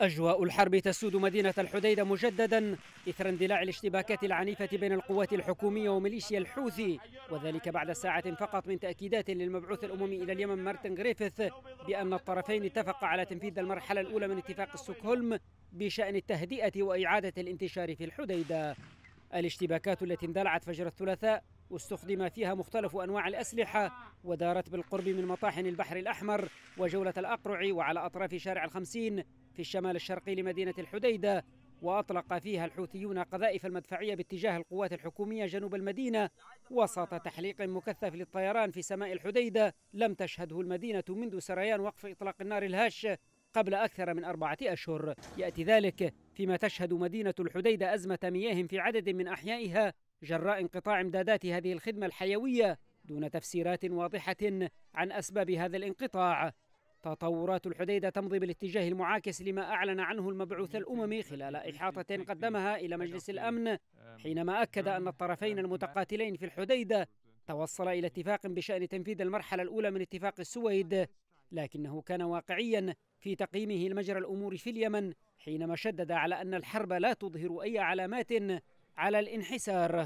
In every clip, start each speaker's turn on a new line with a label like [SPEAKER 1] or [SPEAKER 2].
[SPEAKER 1] أجواء الحرب تسود مدينة الحديدة مجددا إثر اندلاع الاشتباكات العنيفة بين القوات الحكومية وميليشيا الحوثي وذلك بعد ساعة فقط من تأكيدات للمبعوث الأممي إلى اليمن مارتن غريفيث بأن الطرفين اتفقا على تنفيذ المرحلة الأولى من اتفاق ستوكهولم بشأن التهدئة وإعادة الانتشار في الحديدة الاشتباكات التي اندلعت فجر الثلاثاء استخدم فيها مختلف أنواع الأسلحة ودارت بالقرب من مطاحن البحر الأحمر وجولة الأقرع وعلى أطراف شارع الخمسين في الشمال الشرقي لمدينة الحديدة وأطلق فيها الحوثيون قذائف المدفعية باتجاه القوات الحكومية جنوب المدينة وسط تحليق مكثف للطيران في سماء الحديدة لم تشهده المدينة منذ سريان وقف إطلاق النار الهاش قبل أكثر من أربعة أشهر يأتي ذلك فيما تشهد مدينة الحديدة أزمة مياه في عدد من أحيائها جراء انقطاع امدادات هذه الخدمة الحيوية دون تفسيرات واضحة عن أسباب هذا الانقطاع تطورات الحديدة تمضي بالاتجاه المعاكس لما أعلن عنه المبعوث الأممي خلال إحاطة قدمها إلى مجلس الأمن حينما أكد أن الطرفين المتقاتلين في الحديدة توصل إلى اتفاق بشأن تنفيذ المرحلة الأولى من اتفاق السويد لكنه كان واقعيا في تقييمه لمجرى الأمور في اليمن حينما شدد على أن الحرب لا تظهر أي علامات على الانحسار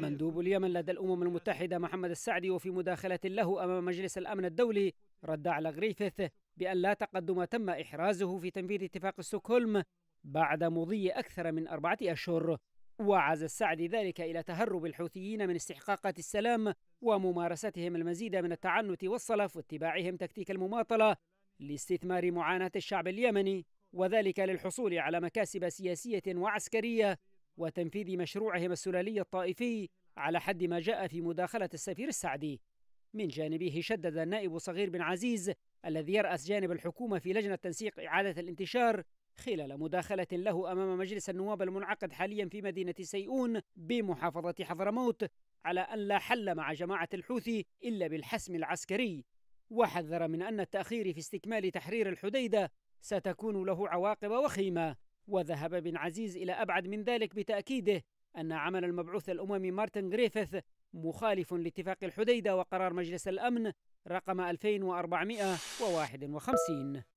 [SPEAKER 1] مندوب اليمن لدى الأمم المتحدة محمد السعدي وفي مداخلة له أمام مجلس الأمن الدولي رد على غريفث بأن لا تقدم تم إحرازه في تنفيذ اتفاق ستوكهولم بعد مضي أكثر من أربعة أشهر وعز السعدي ذلك إلى تهرب الحوثيين من استحقاقات السلام وممارستهم المزيد من التعنت والصلف واتباعهم تكتيك المماطلة لاستثمار معاناة الشعب اليمني وذلك للحصول على مكاسب سياسية وعسكرية وتنفيذ مشروعهم السلالي الطائفي على حد ما جاء في مداخلة السفير السعدي من جانبه شدد النائب صغير بن عزيز الذي يرأس جانب الحكومة في لجنة تنسيق إعادة الانتشار خلال مداخلة له أمام مجلس النواب المنعقد حاليا في مدينة سيئون بمحافظة حضرموت على أن لا حل مع جماعة الحوثي إلا بالحسم العسكري وحذر من أن التأخير في استكمال تحرير الحديدة ستكون له عواقب وخيمة وذهب بن عزيز إلى أبعد من ذلك بتأكيده أن عمل المبعوث الأممي مارتن غريفيث مخالف لاتفاق الحديدة وقرار مجلس الأمن رقم 2451